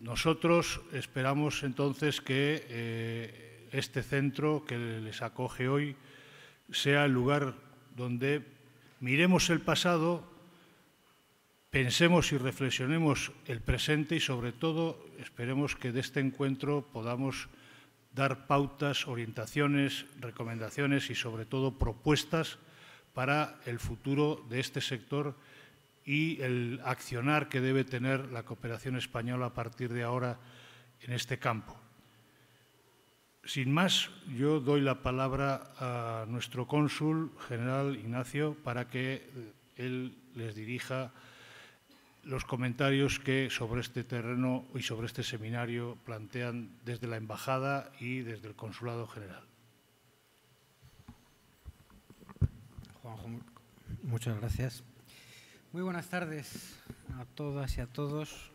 Nosotros esperamos entonces que eh, este centro que les acoge hoy sea el lugar donde miremos el pasado, pensemos y reflexionemos el presente y sobre todo esperemos que de este encuentro podamos dar pautas, orientaciones, recomendaciones y sobre todo propuestas para el futuro de este sector y el accionar que debe tener la cooperación española a partir de ahora en este campo. Sin más, yo doy la palabra a nuestro cónsul general Ignacio para que eh, él les dirija los comentarios que sobre este terreno y sobre este seminario plantean desde la Embajada y desde el Consulado General. muchas gracias. Muy buenas tardes a todas y a todos.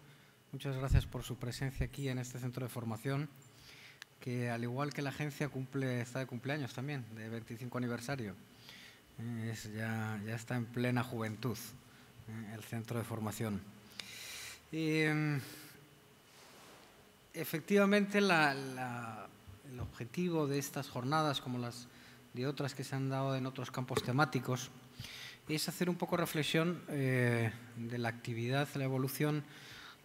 Muchas gracias por su presencia aquí en este centro de formación, que al igual que la agencia cumple, está de cumpleaños también, de 25 aniversario. Eh, ya, está en plena juventud eh, el centro de formación. Em, efectivamente, el objetivo de estas jornadas, como las de otras que se han dado en otros campos temáticos, es hacer un poco reflexión eh, de la actividad, la evolución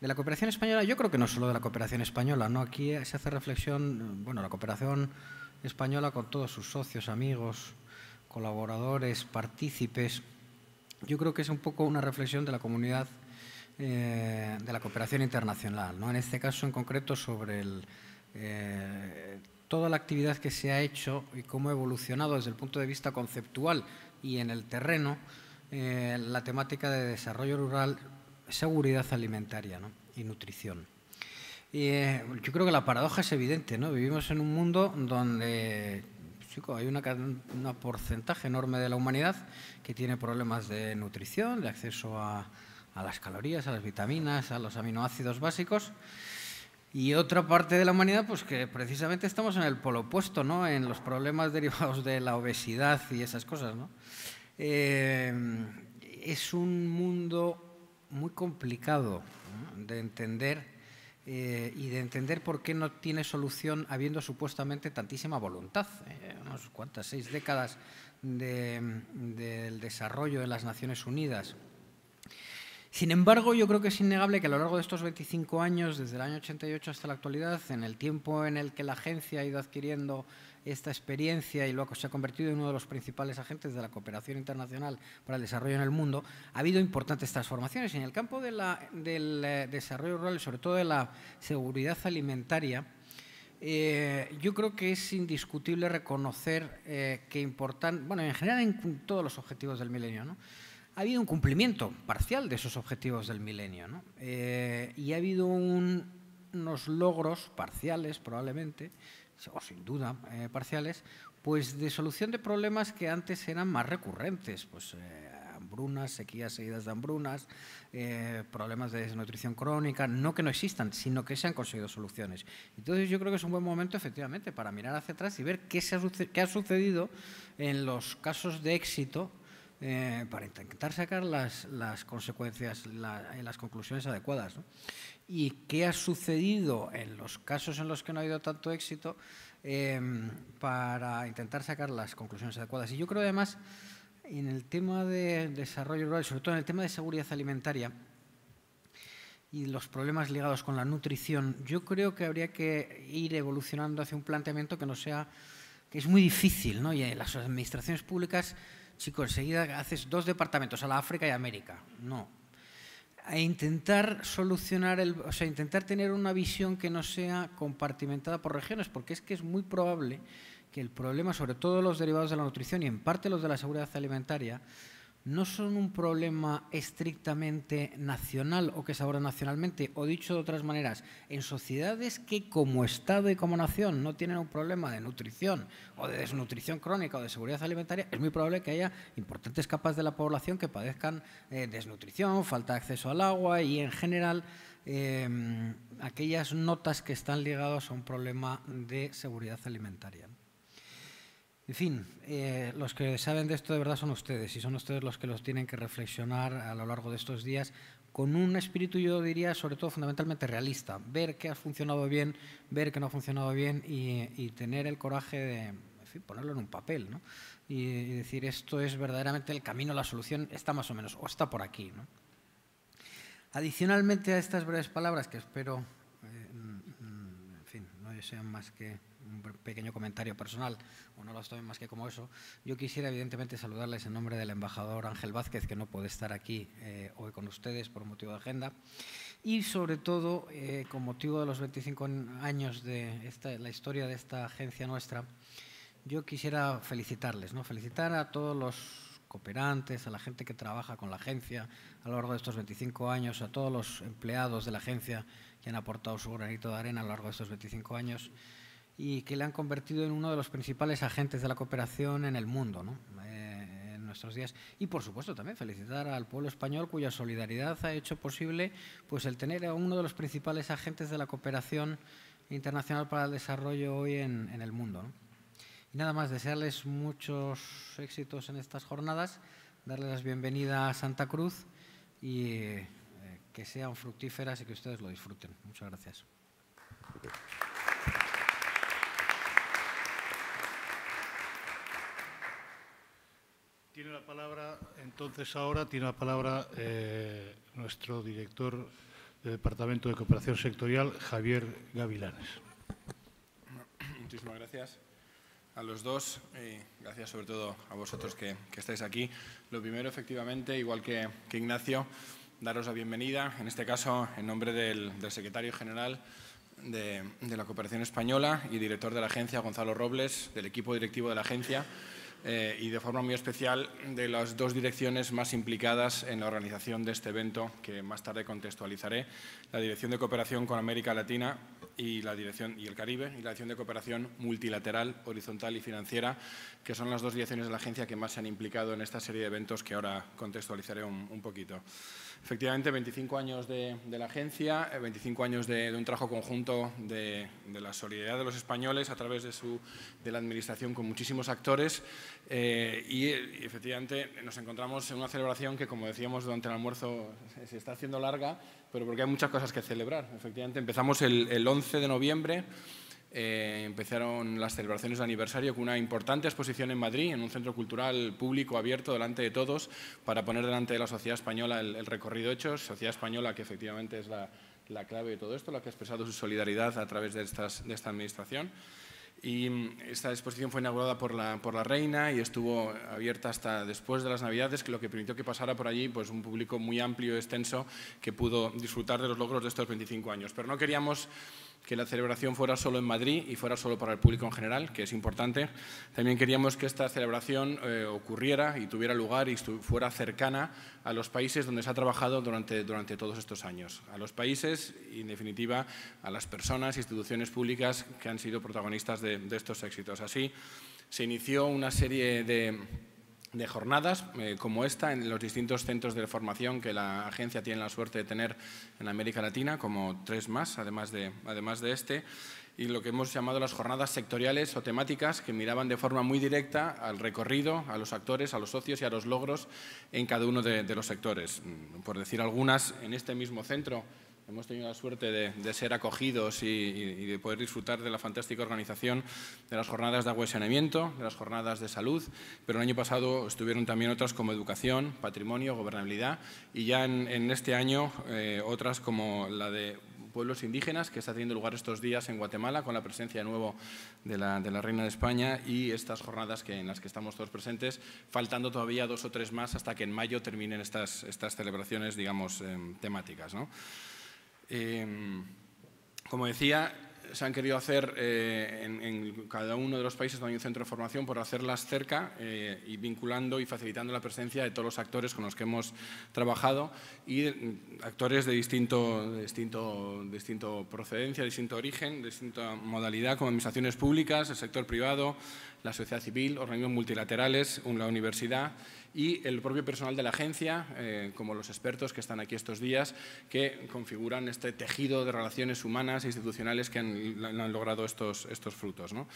de la cooperación española. Yo creo que no solo de la cooperación española, ¿no? Aquí se hace reflexión, bueno, la cooperación española con todos sus socios, amigos, colaboradores, partícipes. Yo creo que es un poco una reflexión de la comunidad eh, de la cooperación internacional, ¿no? En este caso en concreto sobre el eh, toda la actividad que se ha hecho y cómo ha evolucionado desde el punto de vista conceptual y en el terreno eh, la temática de desarrollo rural, seguridad alimentaria y nutrición. Y eh, yo creo que la paradoja es evidente, ¿no? Vivimos en un mundo donde hay un porcentaje enorme de la humanidad que tiene problemas de nutrición, de acceso a las calorías, a las vitaminas, a los aminoácidos básicos. Y otra parte de la humanidad, pues que precisamente estamos en el polo opuesto, ¿no? En los problemas derivados de la obesidad y esas cosas, ¿no? Eh, es un mundo muy complicado de entender eh, y de entender por qué no tiene solución habiendo supuestamente tantísima voluntad. ¿eh? Unas cuantas, seis décadas del desarrollo de las Naciones Unidas sin embargo, yo creo que es innegable que a lo largo de estos 25 años, desde el año 88 hasta la actualidad, en el tiempo en el que la agencia ha ido adquiriendo esta experiencia y luego se ha convertido en uno de los principales agentes de la cooperación internacional para el desarrollo en el mundo, ha habido importantes transformaciones. En el campo del eh, desarrollo rural y sobre todo de la seguridad alimentaria, eh, yo creo que es indiscutible reconocer eh, que importante, bueno, en general en todos los objetivos del milenio, ¿no? ha habido un cumplimiento parcial de esos objetivos del milenio ¿no? Eh, y ha habido unos logros parciales probablemente, o sin duda eh, parciales, pues de solución de problemas que antes eran más recurrentes, pues eh, hambrunas, sequías seguidas de hambrunas, problemas de desnutrición crónica, no que no existan, sino que se han conseguido soluciones. Entonces yo creo que es un buen momento efectivamente para mirar hacia atrás y ver qué, se qué ha sucedido en los casos de éxito eh, para intentar sacar las, las consecuencias, la, eh, las conclusiones adecuadas. ¿Y qué ha sucedido en los casos en los que no ha habido tanto éxito em, para intentar sacar las conclusiones adecuadas? Y yo creo además, en el tema de desarrollo rural, sobre todo en el tema de seguridad alimentaria, y los problemas ligados con la nutrición, yo creo que habría que ir evolucionando hacia un planteamiento que no sea, que es muy difícil, ¿no? Y las administraciones públicas Chicos, enseguida haces dos departamentos, a la África y América. No. A intentar solucionar, el, o sea, intentar tener una visión que no sea compartimentada por regiones, porque es que es muy probable que el problema, sobre todo los derivados de la nutrición y en parte los de la seguridad alimentaria, no son un problema estrictamente nacional o que se aborda nacionalmente, o dicho de otras maneras, en sociedades que como Estado y como nación no tienen un problema de nutrición o de desnutrición crónica o de seguridad alimentaria, es muy probable que haya importantes capas de la población que padezcan eh, desnutrición, falta de acceso al agua y en general em, aquellas notas que están ligadas a un problema de seguridad alimentaria. En fin, eh, los que saben de esto de verdad son ustedes y son ustedes los que los tienen que reflexionar a lo largo de estos días con un espíritu, yo diría, sobre todo fundamentalmente realista. Ver qué ha funcionado bien, ver qué no ha funcionado bien y, tener el coraje de ponerlo en un papel ¿no? y, decir esto es verdaderamente el camino, la solución está más o menos o está por aquí. Adicionalmente a estas breves palabras que espero, eh, mm, mm, en fin, no sean más que un pequeño comentario personal, o no lo estoy más que como eso. Yo quisiera, evidentemente, saludarles en nombre del embajador Ángel Vázquez, que no puede estar aquí eh, hoy con ustedes por motivo de agenda, y sobre todo, eh, con motivo de los 25 años de esta, la historia de esta agencia nuestra, yo quisiera felicitarles, ¿no? felicitar a todos los cooperantes, a la gente que trabaja con la agencia a lo largo de estos 25 años, a todos los empleados de la agencia que han aportado su granito de arena a lo largo de estos 25 años y que le han convertido en uno de los principales agentes de la cooperación en el mundo, ¿no? Eh, en nuestros días. Y, por supuesto, también felicitar al pueblo español cuya solidaridad ha hecho posible pues, el tener a uno de los principales agentes de la cooperación internacional para el desarrollo hoy en, el mundo. Y nada más, desearles muchos éxitos en estas jornadas, darles las bienvenida a Santa Cruz y eh, que sean fructíferas y que ustedes lo disfruten. Muchas gracias. palabra, entonces ahora tiene la palabra eh, nuestro director del Departamento de Cooperación Sectorial, Javier Gavilanes. Muchísimas gracias a los dos y gracias sobre todo a vosotros que, estáis aquí. Lo primero, efectivamente, igual que, Ignacio, daros la bienvenida, en este caso en nombre del, secretario general de, de la Cooperación Española y director de la agencia, Gonzalo Robles, del equipo directivo de la agencia eh, y de forma muy especial de las dos direcciones más implicadas en la organización de este evento, que más tarde contextualizaré, la Dirección de Cooperación con América Latina y, la dirección, y el Caribe, y la Dirección de Cooperación Multilateral, Horizontal y Financiera, que son las dos direcciones de la agencia que más se han implicado en esta serie de eventos que ahora contextualizaré un poquito. Efectivamente, 25 años de, la agencia, 25 eh, años de, un trabajo conjunto de, la solidaridad de los españoles a través de, la administración con muchísimos actores eh, y, efectivamente nos encontramos en una celebración que, como decíamos durante el almuerzo, se está haciendo larga, pero porque hay muchas cosas que celebrar. Efectivamente, empezamos el 11 de noviembre eh, empezaron las celebraciones de aniversario con una importante exposición en Madrid, en un centro cultural público abierto delante de todos, para poner delante de la sociedad española el, recorrido hecho, sociedad española que efectivamente es la, clave de todo esto, la que ha expresado su solidaridad a través de, esta administración. Y mm, esta exposición fue inaugurada por la, por la reina y estuvo abierta hasta después de las Navidades, que lo que permitió que pasara por allí pues, un público muy amplio y extenso que pudo disfrutar de los logros de estos 25 años. Pero no queríamos que la celebración fuera solo en Madrid y fuera solo para el público en general, que es importante. También queríamos que esta celebración eh, ocurriera y tuviera lugar y fuera cercana a los países donde se ha trabajado durante, durante todos estos años, a los países y, en definitiva, a las personas, instituciones públicas que han sido protagonistas de estos éxitos. Así, se inició una serie de de jornadas eh, como esta en los distintos centros de formación que la agencia tiene la suerte de tener en América Latina, como tres más, además de, además de este, y lo que hemos llamado las jornadas sectoriales o temáticas que miraban de forma muy directa al recorrido, a los actores, a los socios y a los logros en cada uno de los sectores. Mm, por decir algunas, en este mismo centro Hemos tenido la suerte de, ser acogidos y, de poder disfrutar de la fantástica organización de las jornadas de agua y saneamiento, de las jornadas de salud, pero el año pasado estuvieron también otras como educación, patrimonio, gobernabilidad y ya en, este año eh, otras como la de pueblos indígenas que está teniendo lugar estos días en Guatemala con la presencia de nuevo de la, Reina de España y estas jornadas que, en las que estamos todos presentes, faltando todavía dos o tres más hasta que en mayo terminen estas, estas celebraciones, digamos, em, temáticas. ¿no? Em, como decía, se han querido hacer eh, en, cada uno de los países donde hay un centro de formación por hacerlas cerca eh, y vinculando y facilitando la presencia de todos los actores con los que hemos trabajado y actores de distinto, distinto, distinto procedencia, distinto origen, distinta modalidad, como administraciones públicas, el sector privado, la sociedad civil, organismos multilaterales, la universidad y el propio personal de la agencia, eh, como los expertos que están aquí estos días, que configuran este tejido de relaciones humanas e institucionales que han, logrado estos, estos frutos. ¿no?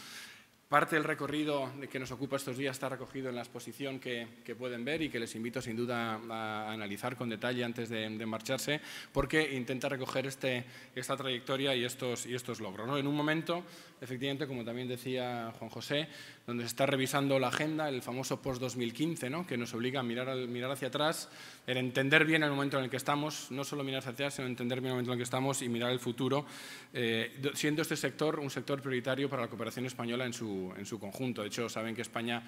Parte del recorrido que nos ocupa estos días está recogido en la exposición que, pueden ver y que les invito sin duda a, analizar con detalle antes de, marcharse, porque intenta recoger este, esta trayectoria y estos, logros. ¿no? En un momento, efectivamente, como también decía Juan José, donde se está revisando la agenda, el famoso post-2015, que nos obliga a mirar, mirar hacia atrás, el entender bien el momento en el que estamos, no solo mirar hacia atrás, sino entender bien el momento en el que estamos y mirar el futuro, eh, siendo este sector un sector prioritario para la cooperación española en su en su conjunto. De hecho, saben que España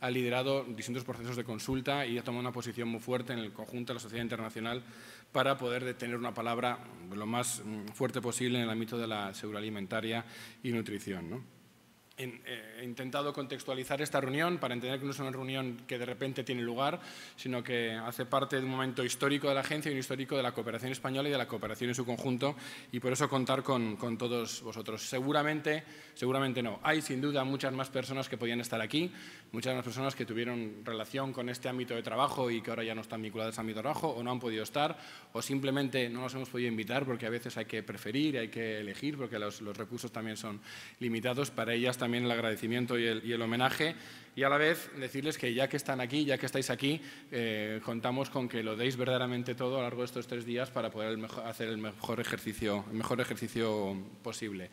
ha liderado distintos procesos de consulta y ha tomado una posición muy fuerte en el conjunto de la sociedad internacional para poder tener una palabra lo más mm, fuerte posible en el ámbito de la seguridad alimentaria y nutrición. Eh, he intentado contextualizar esta reunión para entender que no es una reunión que de repente tiene lugar, sino que hace parte de un momento histórico de la agencia y un histórico de la cooperación española y de la cooperación en su conjunto, y por eso contar con, todos vosotros. Seguramente, seguramente no. Hay sin duda muchas más personas que podían estar aquí, muchas más personas que tuvieron relación con este ámbito de trabajo y que ahora ya no están vinculadas al ámbito de trabajo, o no han podido estar, o simplemente no nos hemos podido invitar porque a veces hay que preferir, hay que elegir, porque los, los recursos también son limitados. Para ellas también también el agradecimiento y el, homenaje y a la vez decirles que ya que están aquí, ya que estáis aquí, eh, contamos con que lo deis verdaderamente todo a lo largo de estos tres días para poder hacer el mejor, ejercicio, el mejor ejercicio posible.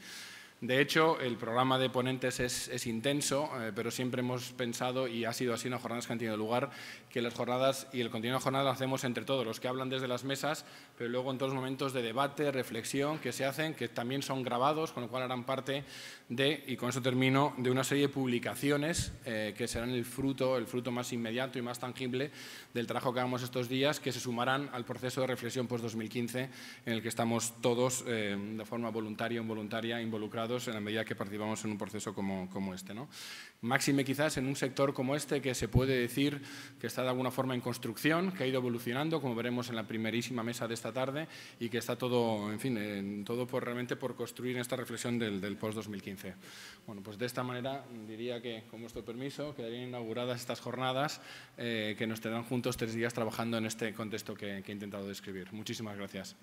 De hecho, el programa de ponentes es, intenso, eh, pero siempre hemos pensado, y ha sido así en las jornadas que han tenido lugar, que las jornadas y el continuo de jornada lo hacemos entre todos, los que hablan desde las mesas, pero luego en todos los momentos de debate, reflexión que se hacen, que también son grabados, con lo cual harán parte de, y con eso termino, de una serie de publicaciones eh, que serán el fruto, el fruto más inmediato y más tangible del trabajo que hagamos estos días, que se sumarán al proceso de reflexión post-2015 en el que estamos todos eh, de forma voluntaria o involuntaria involucrados en la medida que participamos en un proceso como, como este. ¿no? Máxime quizás en un sector como este que se puede decir que está de alguna forma en construcción, que ha ido evolucionando, como veremos en la primerísima mesa de esta tarde, y que está todo, en fin, en todo por, realmente por construir esta reflexión del, del post-2015. Bueno, pues de esta manera diría que, con vuestro permiso, quedarían inauguradas estas jornadas eh, que nos tendrán juntos tres días trabajando en este contexto que, que he intentado describir. Muchísimas gracias.